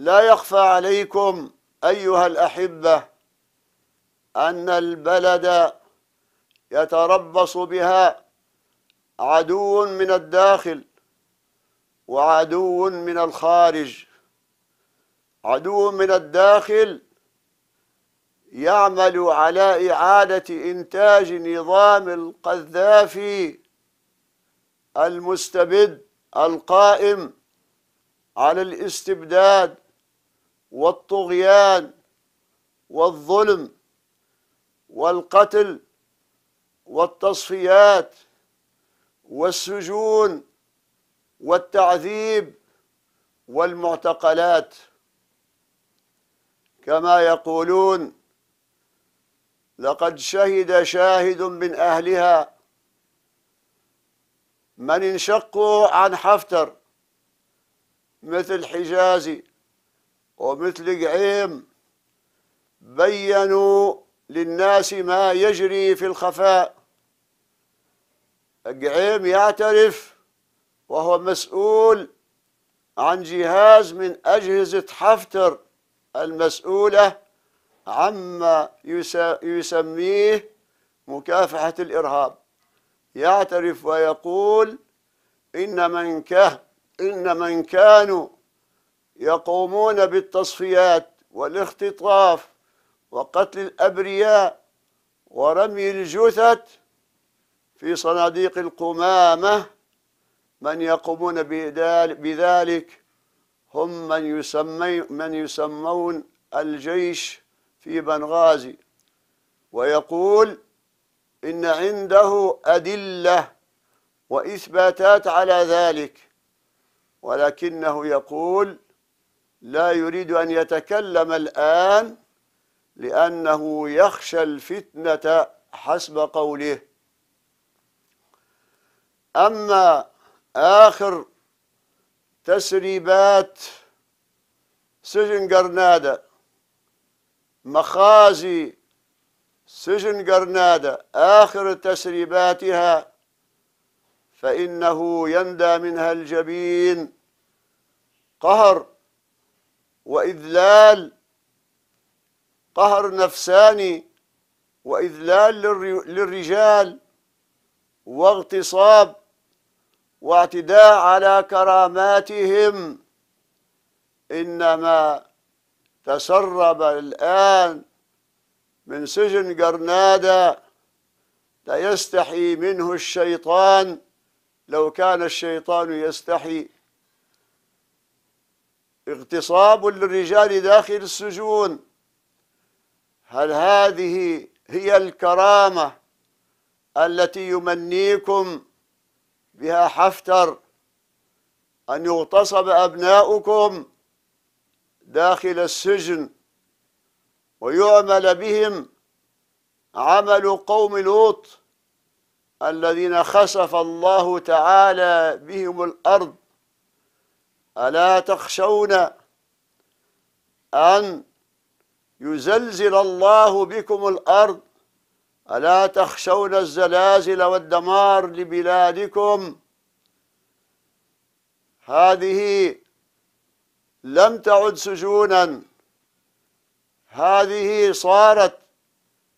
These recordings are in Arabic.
لا يخفى عليكم أيها الأحبة أن البلد يتربص بها عدو من الداخل وعدو من الخارج عدو من الداخل يعمل على إعادة إنتاج نظام القذافي المستبد القائم على الاستبداد والطغيان والظلم والقتل والتصفيات والسجون والتعذيب والمعتقلات كما يقولون لقد شهد شاهد من أهلها من انشقوا عن حفتر مثل حجازي ومثل قعيم بينوا للناس ما يجري في الخفاء قعيم يعترف وهو مسؤول عن جهاز من أجهزة حفتر المسؤولة عما يسميه مكافحة الإرهاب يعترف ويقول إن من كه إن من كانوا يقومون بالتصفيات والاختطاف وقتل الأبرياء ورمي الجثث في صناديق القمامة من يقومون بذلك هم من يسمي من يسمون الجيش في بنغازي ويقول إن عنده أدلة وإثباتات على ذلك ولكنه يقول لا يريد أن يتكلم الآن لأنه يخشى الفتنة حسب قوله أما آخر تسريبات سجن جرناده مخازي سجن جرنادة آخر تسريباتها فإنه يندى منها الجبين قهر وإذلال قهر نفساني وإذلال للرجال واغتصاب واعتداء على كراماتهم إنما تسرب الآن من سجن جرنادا لا يستحي منه الشيطان لو كان الشيطان يستحي اغتصاب للرجال داخل السجون هل هذه هي الكرامة التي يمنيكم بها حفتر أن يغتصب أبناؤكم داخل السجن ويعمل بهم عمل قوم لوط الذين خسف الله تعالى بهم الأرض ألا تخشون أن يزلزل الله بكم الأرض ألا تخشون الزلازل والدمار لبلادكم هذه لم تعد سجونا هذه صارت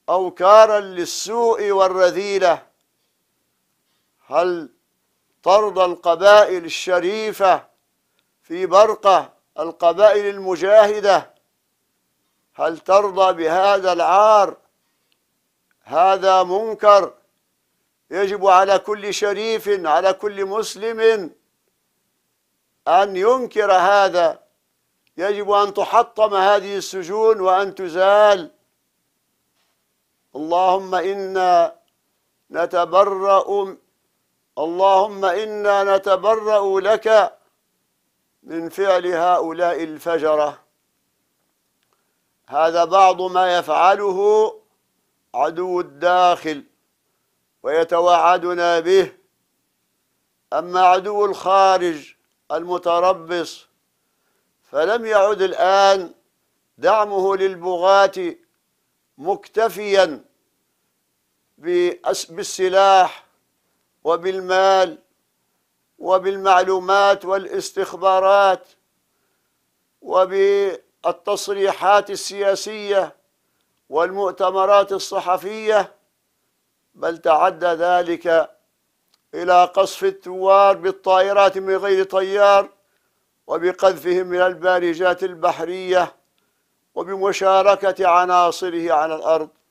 أوكارا للسوء والرذيلة هل ترضى القبائل الشريفة في برقة القبائل المجاهدة هل ترضى بهذا العار هذا منكر يجب على كل شريف على كل مسلم أن ينكر هذا يجب أن تحطم هذه السجون وأن تزال اللهم إنا نتبرأ اللهم إنا نتبرأ لك من فعل هؤلاء الفجرة هذا بعض ما يفعله عدو الداخل ويتوعدنا به أما عدو الخارج المتربص فلم يعد الآن دعمه للبغاة مكتفيا بالسلاح وبالمال وبالمعلومات والاستخبارات وبالتصريحات السياسية والمؤتمرات الصحفية بل تعدى ذلك إلى قصف الثوار بالطائرات من غير طيار وبقذفهم من البارجات البحرية وبمشاركة عناصره على الأرض